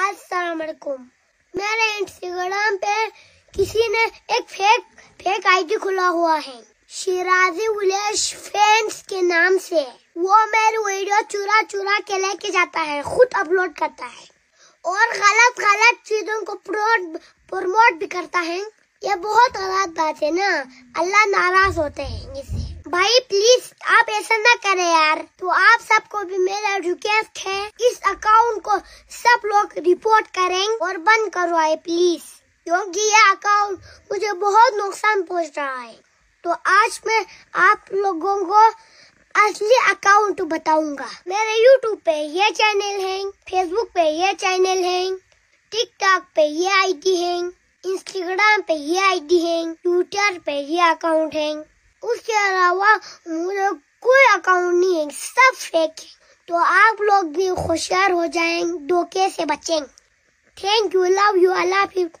असलकुम मेरे इंस्टाग्राम पे किसी ने एक फेक फेक आईडी खुला हुआ है शिराजी उलेश फैंस के नाम से वो मेरी वीडियो चुरा चुरा के लेके जाता है खुद अपलोड करता है और गलत गलत चीजों को प्रमोट भी करता है ये बहुत गलत बात है ना अल्लाह नाराज होते हैं इससे भाई प्लीज आप ऐसा ना करें यार तो आप सबको भी मेरा रिक्वेस्ट है इस अकाउंट को सब लोग रिपोर्ट करें और बंद करवाए प्लीज क्योंकि ये अकाउंट मुझे बहुत नुकसान पहुंच रहा है तो आज मैं आप लोगों को असली अकाउंट बताऊंगा मेरे यूट्यूब पे ये चैनल है फेसबुक पे ये चैनल है टिकटॉक पे ये आईडी है इंस्टाग्राम पे ये आईडी है ट्विटर पे ये अकाउंट है उसके अलावा मुझे कोई अकाउंट नहीं है सब फेक है तो आप लोग भी होशियार हो जाएंगे धोखे से बचेंगे thank you love you Allah Hafiz